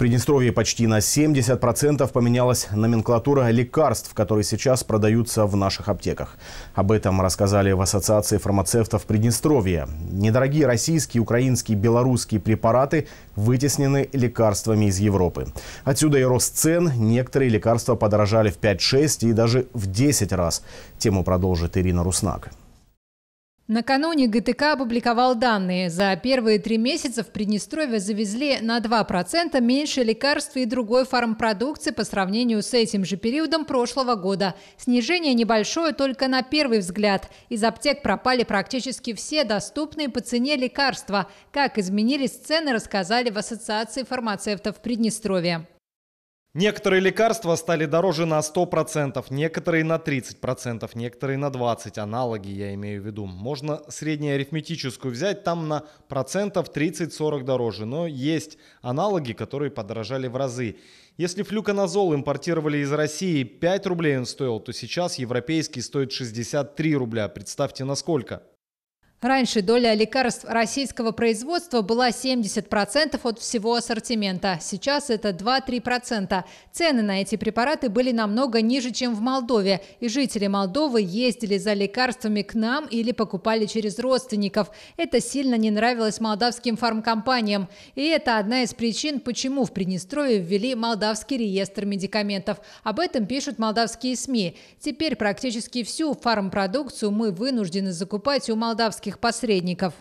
Приднестровье почти на 70% поменялась номенклатура лекарств, которые сейчас продаются в наших аптеках. Об этом рассказали в Ассоциации фармацевтов Приднестровья. Недорогие российские, украинские, белорусские препараты вытеснены лекарствами из Европы. Отсюда и рост цен. Некоторые лекарства подорожали в 5-6 и даже в 10 раз. Тему продолжит Ирина Руснак. Накануне ГТК опубликовал данные. За первые три месяца в Приднестровье завезли на 2% меньше лекарств и другой фармпродукции по сравнению с этим же периодом прошлого года. Снижение небольшое только на первый взгляд. Из аптек пропали практически все доступные по цене лекарства. Как изменились цены, рассказали в Ассоциации фармацевтов Приднестровья. Некоторые лекарства стали дороже на 100%, некоторые на 30%, некоторые на 20%, аналоги я имею в виду. Можно среднеарифметическую взять, там на процентов 30-40 дороже, но есть аналоги, которые подорожали в разы. Если флюконазол импортировали из России 5 рублей он стоил, то сейчас европейский стоит 63 рубля, представьте насколько. Раньше доля лекарств российского производства была 70% от всего ассортимента. Сейчас это 2-3%. Цены на эти препараты были намного ниже, чем в Молдове. И жители Молдовы ездили за лекарствами к нам или покупали через родственников. Это сильно не нравилось молдавским фармкомпаниям. И это одна из причин, почему в Приднестровье ввели молдавский реестр медикаментов. Об этом пишут молдавские СМИ. Теперь практически всю фармпродукцию мы вынуждены закупать у молдавских американских посредников.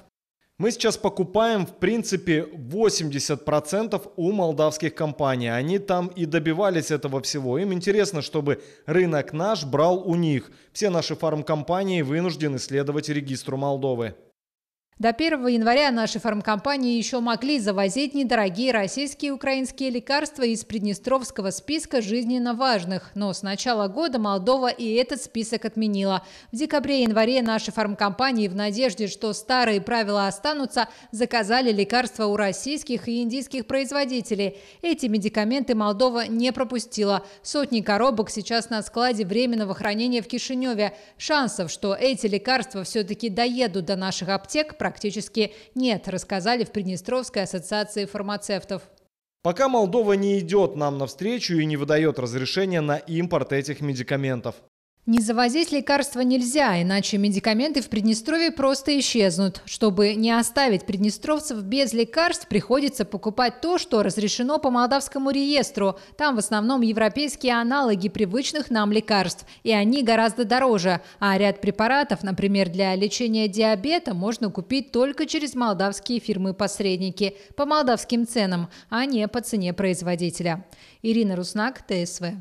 Мы сейчас покупаем, в принципе, 80% у молдавских компаний. Они там и добивались этого всего. Им интересно, чтобы рынок наш брал у них. Все наши фармкомпании вынуждены следовать регистру Молдовы. До 1 января наши фармкомпании еще могли завозить недорогие российские и украинские лекарства из Приднестровского списка жизненно важных. Но с начала года Молдова и этот список отменила. В декабре-январе наши фармкомпании в надежде, что старые правила останутся, заказали лекарства у российских и индийских производителей. Эти медикаменты Молдова не пропустила. Сотни коробок сейчас на складе временного хранения в Кишиневе. Шансов, что эти лекарства все-таки доедут до наших аптек, практически практически нет, рассказали в Приднестровской ассоциации фармацевтов. Пока Молдова не идет нам навстречу и не выдает разрешения на импорт этих медикаментов. Не завозить лекарства нельзя, иначе медикаменты в Приднестровье просто исчезнут. Чтобы не оставить приднестровцев без лекарств, приходится покупать то, что разрешено по молдавскому реестру. Там в основном европейские аналоги привычных нам лекарств, и они гораздо дороже. А ряд препаратов, например, для лечения диабета, можно купить только через молдавские фирмы-посредники по молдавским ценам, а не по цене производителя. Ирина Руснак, ТСВ.